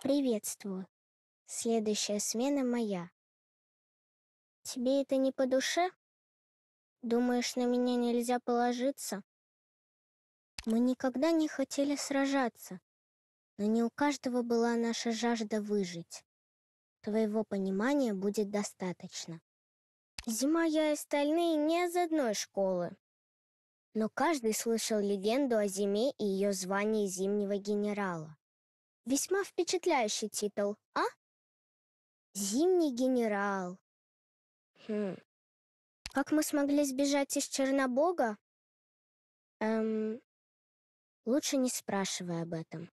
Приветствую. Следующая смена моя. Тебе это не по душе? Думаешь, на меня нельзя положиться? Мы никогда не хотели сражаться, но не у каждого была наша жажда выжить. Твоего понимания будет достаточно. Зима я и остальные не из одной школы. Но каждый слышал легенду о зиме и ее звании зимнего генерала. Весьма впечатляющий титул, а? Зимний генерал. Хм. Как мы смогли сбежать из Чернобога? Эм, лучше не спрашивай об этом.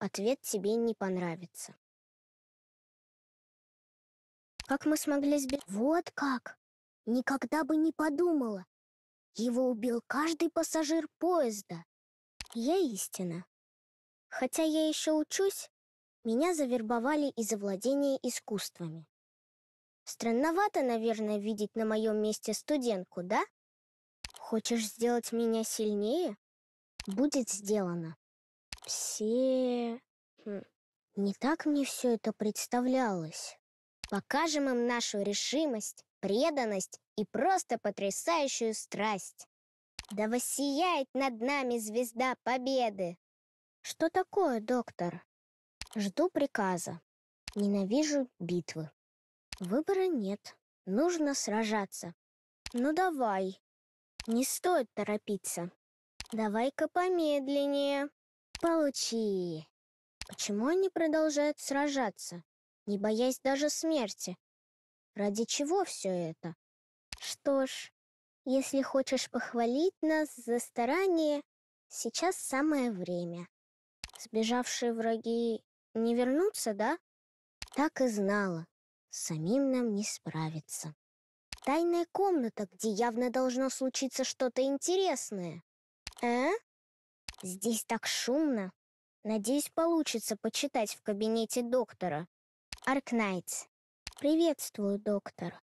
Ответ тебе не понравится. Как мы смогли сбежать? Вот как! Никогда бы не подумала. Его убил каждый пассажир поезда. Я истина. Хотя я еще учусь, меня завербовали из за владение искусствами. Странновато, наверное, видеть на моем месте студентку, да? Хочешь сделать меня сильнее? Будет сделано. Все... Хм, не так мне все это представлялось. Покажем им нашу решимость, преданность и просто потрясающую страсть. Да воссияет над нами звезда победы! Что такое, доктор? Жду приказа. Ненавижу битвы. Выбора нет. Нужно сражаться. Ну давай. Не стоит торопиться. Давай-ка помедленнее. Получи. Почему они продолжают сражаться, не боясь даже смерти? Ради чего все это? Что ж, если хочешь похвалить нас за старание, сейчас самое время. Сбежавшие враги не вернутся, да? Так и знала. самим нам не справиться. Тайная комната, где явно должно случиться что-то интересное. Э? Здесь так шумно. Надеюсь, получится почитать в кабинете доктора. Аркнайтс. Приветствую, доктор.